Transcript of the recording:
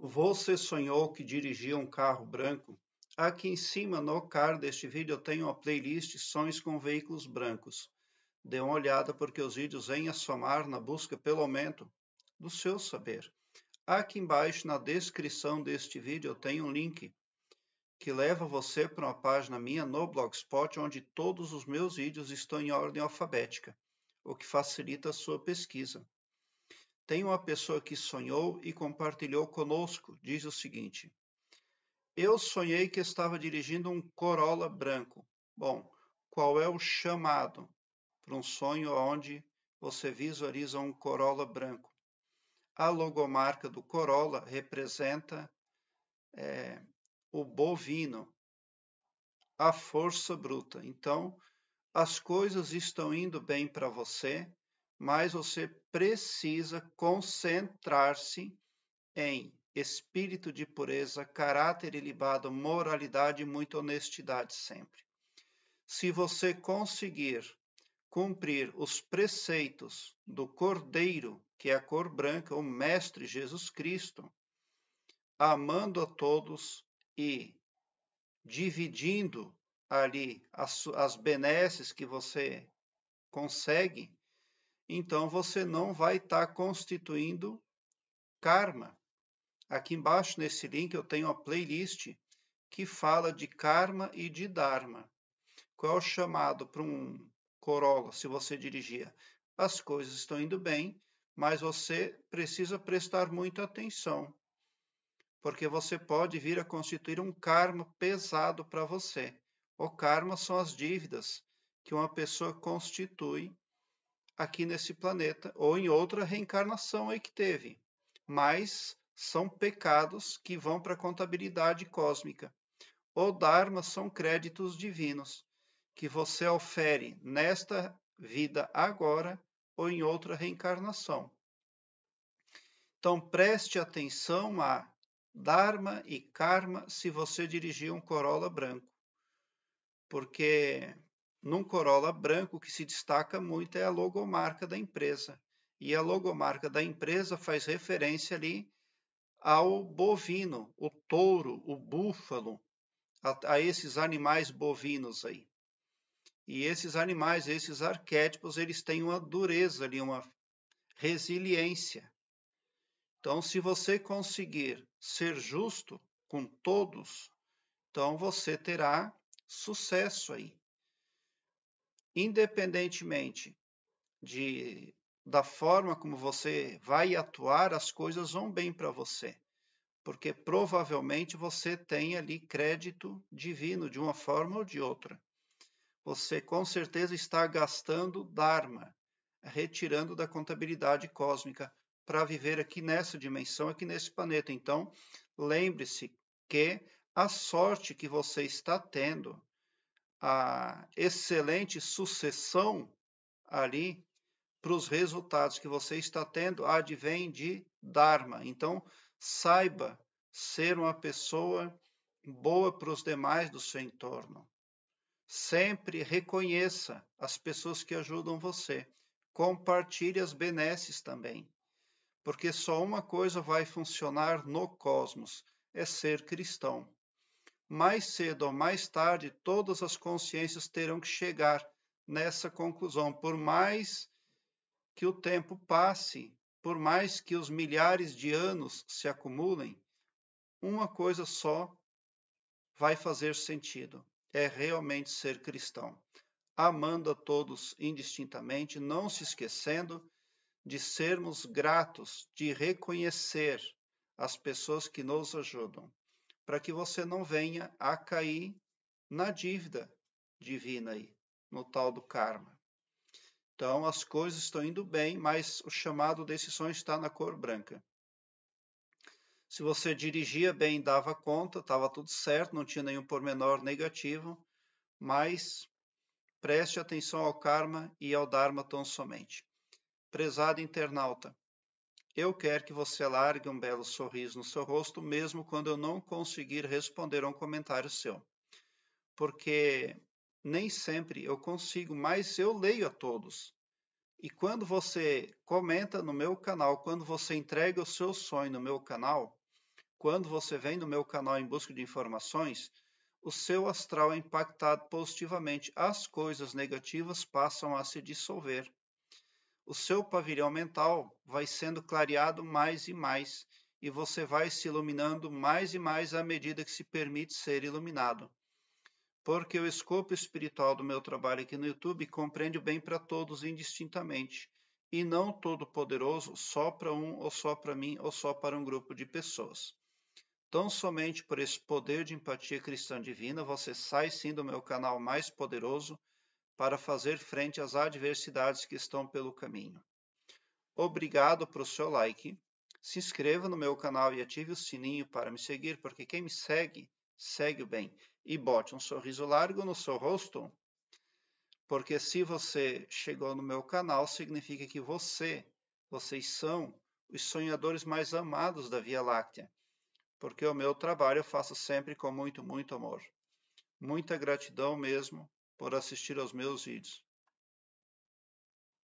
Você sonhou que dirigia um carro branco? Aqui em cima, no card deste vídeo, eu tenho a playlist Sonhos com Veículos Brancos. Dê uma olhada porque os vídeos vêm a somar na busca pelo aumento do seu saber. Aqui embaixo, na descrição deste vídeo, eu tenho um link que leva você para uma página minha no Blogspot, onde todos os meus vídeos estão em ordem alfabética, o que facilita a sua pesquisa. Tem uma pessoa que sonhou e compartilhou conosco. Diz o seguinte: Eu sonhei que estava dirigindo um Corolla branco. Bom, qual é o chamado para um sonho onde você visualiza um Corolla branco? A logomarca do Corolla representa é, o bovino, a força bruta. Então, as coisas estão indo bem para você, mas você precisa concentrar-se em espírito de pureza, caráter ilibado, moralidade e muita honestidade sempre. Se você conseguir cumprir os preceitos do Cordeiro, que é a cor branca, o Mestre Jesus Cristo, amando a todos e dividindo ali as, as benesses que você consegue, então você não vai estar tá constituindo karma. Aqui embaixo nesse link eu tenho uma playlist que fala de karma e de dharma. Qual é o chamado para um Corolla se você dirigia? As coisas estão indo bem, mas você precisa prestar muita atenção, porque você pode vir a constituir um karma pesado para você. O karma são as dívidas que uma pessoa constitui aqui nesse planeta ou em outra reencarnação aí que teve. Mas são pecados que vão para a contabilidade cósmica. O Dharma são créditos divinos que você ofere nesta vida agora ou em outra reencarnação. Então preste atenção a Dharma e Karma se você dirigir um Corolla branco, porque num Corolla branco, que se destaca muito é a logomarca da empresa. E a logomarca da empresa faz referência ali ao bovino, o touro, o búfalo, a, a esses animais bovinos aí. E esses animais, esses arquétipos, eles têm uma dureza ali, uma resiliência. Então, se você conseguir ser justo com todos, então você terá sucesso aí independentemente de da forma como você vai atuar, as coisas vão bem para você, porque provavelmente você tem ali crédito divino de uma forma ou de outra. Você com certeza está gastando dharma, retirando da contabilidade cósmica para viver aqui nessa dimensão, aqui nesse planeta. Então, lembre-se que a sorte que você está tendo a excelente sucessão ali para os resultados que você está tendo advém de Dharma. Então, saiba ser uma pessoa boa para os demais do seu entorno. Sempre reconheça as pessoas que ajudam você. Compartilhe as benesses também. Porque só uma coisa vai funcionar no cosmos: é ser cristão mais cedo ou mais tarde, todas as consciências terão que chegar nessa conclusão. Por mais que o tempo passe, por mais que os milhares de anos se acumulem, uma coisa só vai fazer sentido: é realmente ser cristão, amando a todos indistintamente, não se esquecendo de sermos gratos, de reconhecer as pessoas que nos ajudam para que você não venha a cair na dívida divina aí, no tal do karma. Então as coisas estão indo bem, mas o chamado desse sonho está na cor branca. Se você dirigia bem, dava conta, estava tudo certo, não tinha nenhum pormenor negativo, mas preste atenção ao karma e ao dharma tão somente. Prezado internauta, eu quero que você largue um belo sorriso no seu rosto, mesmo quando eu não conseguir responder a um comentário seu. Porque nem sempre eu consigo, mas eu leio a todos. E quando você comenta no meu canal, quando você entrega o seu sonho no meu canal, quando você vem no meu canal em busca de informações, o seu astral é impactado positivamente. As coisas negativas passam a se dissolver o seu pavilhão mental vai sendo clareado mais e mais, e você vai se iluminando mais e mais à medida que se permite ser iluminado. Porque o escopo espiritual do meu trabalho aqui no YouTube compreende o bem para todos indistintamente, e não todo-poderoso só para um, ou só para mim, ou só para um grupo de pessoas. Tão somente por esse poder de empatia cristã divina, você sai sim do meu canal mais poderoso para fazer frente às adversidades que estão pelo caminho. Obrigado pelo seu like. Se inscreva no meu canal e ative o sininho para me seguir, porque quem me segue, segue o bem. E bote um sorriso largo no seu rosto, porque se você chegou no meu canal, significa que você, vocês são os sonhadores mais amados da Via Láctea, porque o meu trabalho eu faço sempre com muito, muito amor. Muita gratidão mesmo por assistir aos meus vídeos.